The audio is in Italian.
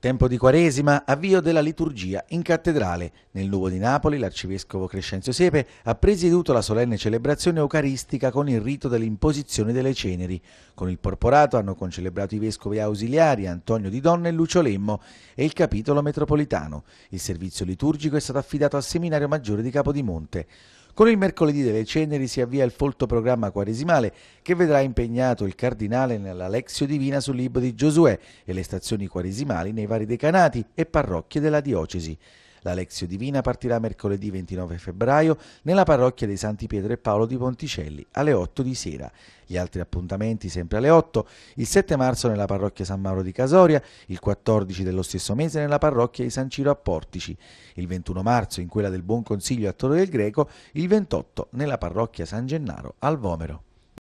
Tempo di Quaresima, avvio della liturgia in cattedrale. Nel Nuovo di Napoli l'arcivescovo Crescenzo Siepe ha presieduto la solenne celebrazione eucaristica con il rito dell'imposizione delle ceneri. Con il porporato hanno concelebrato i vescovi ausiliari Antonio Di Donna e Lucio Lemmo e il capitolo metropolitano. Il servizio liturgico è stato affidato al seminario maggiore di Capodimonte. Con il mercoledì delle ceneri si avvia il folto programma quaresimale che vedrà impegnato il cardinale nella Lexio Divina sul libro di Giosuè e le stazioni quaresimali nei vari decanati e parrocchie della diocesi. La Lexio Divina partirà mercoledì 29 febbraio nella parrocchia dei Santi Pietro e Paolo di Ponticelli alle 8 di sera. Gli altri appuntamenti sempre alle 8, il 7 marzo nella parrocchia San Mauro di Casoria, il 14 dello stesso mese nella parrocchia di San Ciro a Portici, il 21 marzo in quella del Buon Consiglio a Toro del Greco, il 28 nella parrocchia San Gennaro al Vomero.